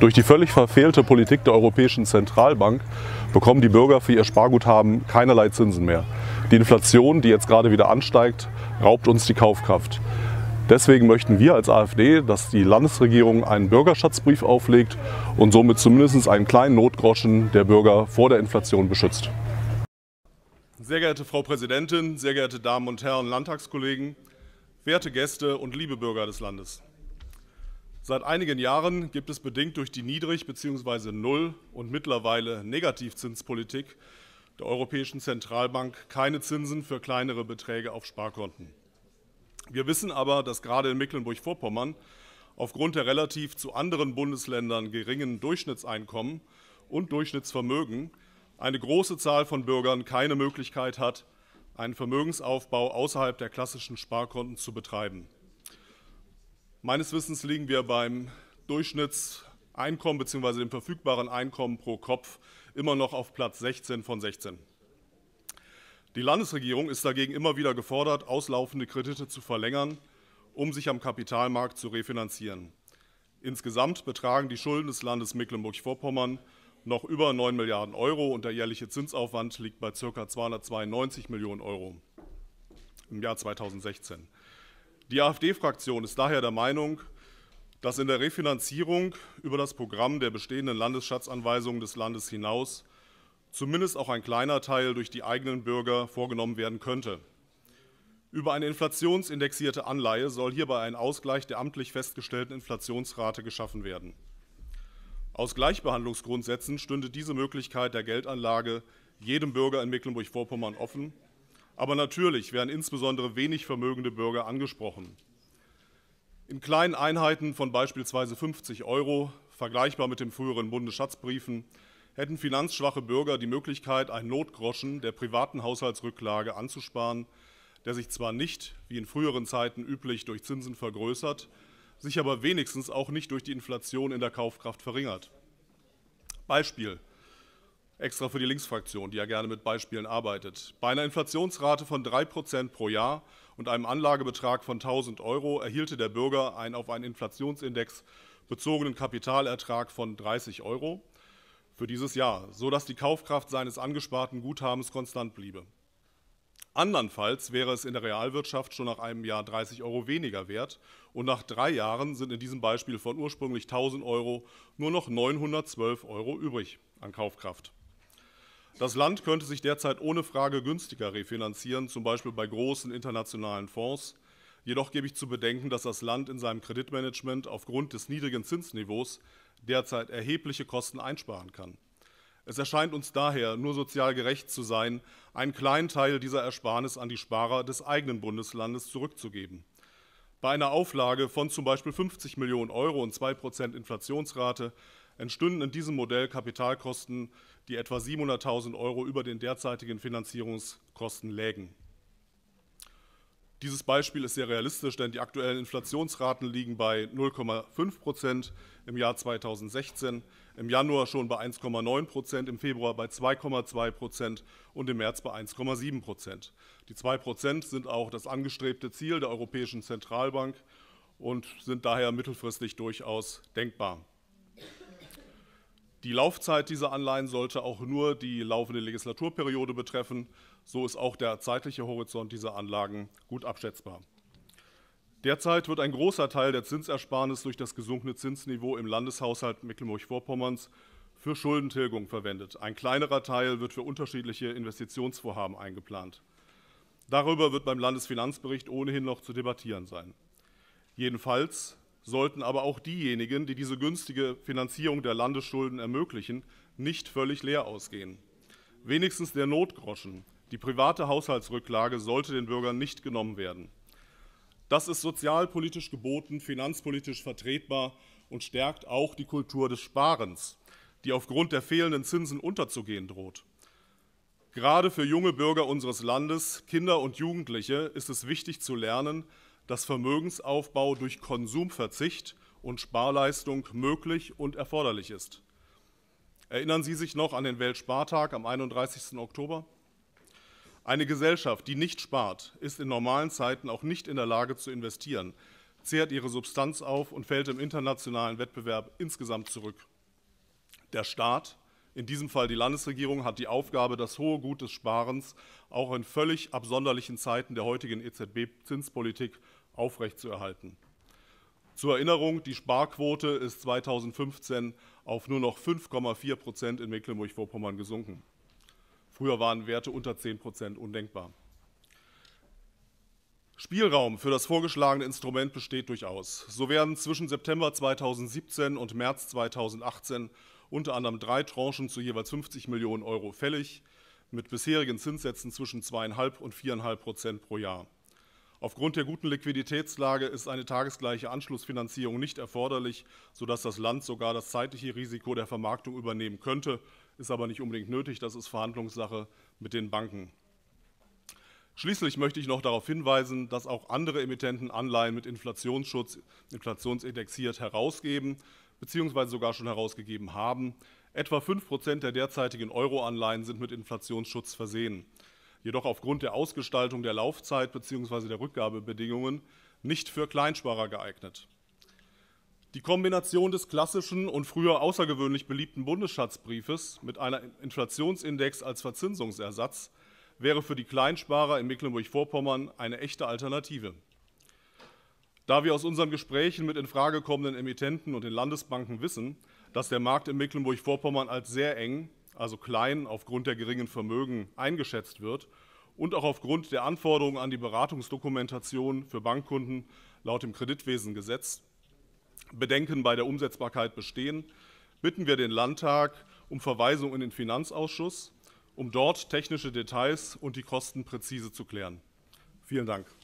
Durch die völlig verfehlte Politik der Europäischen Zentralbank bekommen die Bürger für ihr Sparguthaben keinerlei Zinsen mehr. Die Inflation, die jetzt gerade wieder ansteigt, raubt uns die Kaufkraft. Deswegen möchten wir als AfD, dass die Landesregierung einen Bürgerschatzbrief auflegt und somit zumindest einen kleinen Notgroschen der Bürger vor der Inflation beschützt. Sehr geehrte Frau Präsidentin, sehr geehrte Damen und Herren Landtagskollegen, werte Gäste und liebe Bürger des Landes. Seit einigen Jahren gibt es bedingt durch die Niedrig- bzw. Null- und mittlerweile Negativzinspolitik der Europäischen Zentralbank keine Zinsen für kleinere Beträge auf Sparkonten. Wir wissen aber, dass gerade in Mecklenburg-Vorpommern aufgrund der relativ zu anderen Bundesländern geringen Durchschnittseinkommen und Durchschnittsvermögen eine große Zahl von Bürgern keine Möglichkeit hat, einen Vermögensaufbau außerhalb der klassischen Sparkonten zu betreiben. Meines Wissens liegen wir beim Durchschnittseinkommen bzw. dem verfügbaren Einkommen pro Kopf immer noch auf Platz 16 von 16. Die Landesregierung ist dagegen immer wieder gefordert, auslaufende Kredite zu verlängern, um sich am Kapitalmarkt zu refinanzieren. Insgesamt betragen die Schulden des Landes Mecklenburg-Vorpommern noch über 9 Milliarden Euro und der jährliche Zinsaufwand liegt bei ca. 292 Millionen Euro im Jahr 2016. Die AfD-Fraktion ist daher der Meinung, dass in der Refinanzierung über das Programm der bestehenden Landesschatzanweisungen des Landes hinaus zumindest auch ein kleiner Teil durch die eigenen Bürger vorgenommen werden könnte. Über eine inflationsindexierte Anleihe soll hierbei ein Ausgleich der amtlich festgestellten Inflationsrate geschaffen werden. Aus Gleichbehandlungsgrundsätzen stünde diese Möglichkeit der Geldanlage jedem Bürger in Mecklenburg-Vorpommern offen aber natürlich werden insbesondere wenig vermögende Bürger angesprochen. In kleinen Einheiten von beispielsweise 50 Euro, vergleichbar mit den früheren Bundesschatzbriefen, hätten finanzschwache Bürger die Möglichkeit, einen Notgroschen der privaten Haushaltsrücklage anzusparen, der sich zwar nicht, wie in früheren Zeiten üblich, durch Zinsen vergrößert, sich aber wenigstens auch nicht durch die Inflation in der Kaufkraft verringert. Beispiel extra für die Linksfraktion, die ja gerne mit Beispielen arbeitet. Bei einer Inflationsrate von 3% pro Jahr und einem Anlagebetrag von 1.000 Euro erhielte der Bürger einen auf einen Inflationsindex bezogenen Kapitalertrag von 30 Euro für dieses Jahr, sodass die Kaufkraft seines angesparten Guthabens konstant bliebe. Andernfalls wäre es in der Realwirtschaft schon nach einem Jahr 30 Euro weniger wert und nach drei Jahren sind in diesem Beispiel von ursprünglich 1000 Euro nur noch 912 Euro übrig an Kaufkraft. Das Land könnte sich derzeit ohne Frage günstiger refinanzieren, zum Beispiel bei großen internationalen Fonds. Jedoch gebe ich zu bedenken, dass das Land in seinem Kreditmanagement aufgrund des niedrigen Zinsniveaus derzeit erhebliche Kosten einsparen kann. Es erscheint uns daher nur sozial gerecht zu sein, einen kleinen Teil dieser Ersparnis an die Sparer des eigenen Bundeslandes zurückzugeben. Bei einer Auflage von zum Beispiel 50 Millionen Euro und 2% Inflationsrate entstünden in diesem Modell Kapitalkosten, die etwa 700.000 Euro über den derzeitigen Finanzierungskosten lägen. Dieses Beispiel ist sehr realistisch, denn die aktuellen Inflationsraten liegen bei 0,5 Prozent im Jahr 2016, im Januar schon bei 1,9 Prozent, im Februar bei 2,2 Prozent und im März bei 1,7 Prozent. Die 2 Prozent sind auch das angestrebte Ziel der Europäischen Zentralbank und sind daher mittelfristig durchaus denkbar. Die Laufzeit dieser Anleihen sollte auch nur die laufende Legislaturperiode betreffen. So ist auch der zeitliche Horizont dieser Anlagen gut abschätzbar. Derzeit wird ein großer Teil der Zinsersparnis durch das gesunkene Zinsniveau im Landeshaushalt Mecklenburg-Vorpommerns für Schuldentilgung verwendet. Ein kleinerer Teil wird für unterschiedliche Investitionsvorhaben eingeplant. Darüber wird beim Landesfinanzbericht ohnehin noch zu debattieren sein. Jedenfalls sollten aber auch diejenigen, die diese günstige Finanzierung der Landesschulden ermöglichen, nicht völlig leer ausgehen. Wenigstens der Notgroschen, die private Haushaltsrücklage sollte den Bürgern nicht genommen werden. Das ist sozialpolitisch geboten, finanzpolitisch vertretbar und stärkt auch die Kultur des Sparens, die aufgrund der fehlenden Zinsen unterzugehen droht. Gerade für junge Bürger unseres Landes, Kinder und Jugendliche, ist es wichtig zu lernen, dass Vermögensaufbau durch Konsumverzicht und Sparleistung möglich und erforderlich ist. Erinnern Sie sich noch an den Weltspartag am 31. Oktober? Eine Gesellschaft, die nicht spart, ist in normalen Zeiten auch nicht in der Lage zu investieren, zehrt ihre Substanz auf und fällt im internationalen Wettbewerb insgesamt zurück. Der Staat, in diesem Fall die Landesregierung, hat die Aufgabe, das hohe Gut des Sparens auch in völlig absonderlichen Zeiten der heutigen EZB-Zinspolitik aufrechtzuerhalten. Zur Erinnerung, die Sparquote ist 2015 auf nur noch 5,4 Prozent in Mecklenburg-Vorpommern gesunken. Früher waren Werte unter 10% undenkbar. Spielraum für das vorgeschlagene Instrument besteht durchaus. So werden zwischen September 2017 und März 2018 unter anderem drei Tranchen zu jeweils 50 Millionen Euro fällig, mit bisherigen Zinssätzen zwischen 2,5 und 4,5 Prozent pro Jahr. Aufgrund der guten Liquiditätslage ist eine tagesgleiche Anschlussfinanzierung nicht erforderlich, sodass das Land sogar das zeitliche Risiko der Vermarktung übernehmen könnte, ist aber nicht unbedingt nötig, das ist Verhandlungssache mit den Banken. Schließlich möchte ich noch darauf hinweisen, dass auch andere Emittenten Anleihen mit Inflationsschutz, inflationsindexiert herausgeben bzw. sogar schon herausgegeben haben. Etwa 5 Prozent der derzeitigen Euro-Anleihen sind mit Inflationsschutz versehen jedoch aufgrund der Ausgestaltung der Laufzeit bzw. der Rückgabebedingungen nicht für Kleinsparer geeignet. Die Kombination des klassischen und früher außergewöhnlich beliebten Bundesschatzbriefes mit einer Inflationsindex als Verzinsungsersatz wäre für die Kleinsparer in Mecklenburg-Vorpommern eine echte Alternative. Da wir aus unseren Gesprächen mit in Frage kommenden Emittenten und den Landesbanken wissen, dass der Markt in Mecklenburg-Vorpommern als sehr eng also klein aufgrund der geringen Vermögen, eingeschätzt wird und auch aufgrund der Anforderungen an die Beratungsdokumentation für Bankkunden laut dem Kreditwesengesetz Bedenken bei der Umsetzbarkeit bestehen, bitten wir den Landtag um Verweisung in den Finanzausschuss, um dort technische Details und die Kosten präzise zu klären. Vielen Dank.